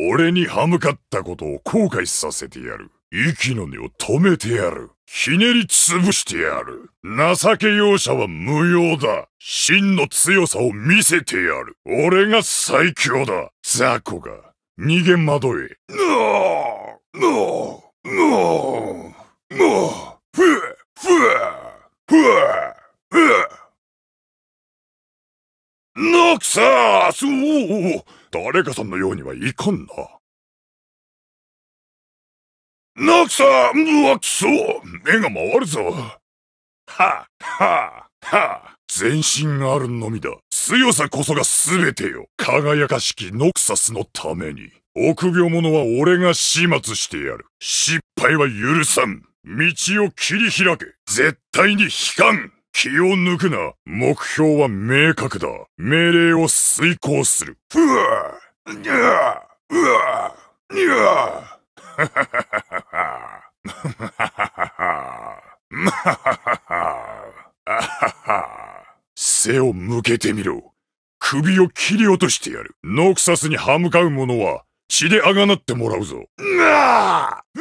俺に歯向かったことを後悔させてやる。息の根を止めてやる。ひねり潰してやる。情け容赦は無用だ。真の強さを見せてやる。俺が最強だ。雑魚が逃げ惑え。ノクサースおお誰かさんのようにはいかんな。ノクサーうわ、くそ目が回るぞ。ははは全身あるのみだ。強さこそが全てよ。輝かしきノクサスのために。臆病者は俺が始末してやる。失敗は許さん。道を切り開け。絶対に悲観。気を抜くな。目標は明確だ。命令を遂行する。ふわにゃうわにゃははははは。は。はははは。はは。あ背を向けてみろ。首を切り落としてやる。ノクサスに歯向かう者は血であがなってもらうぞ。なあう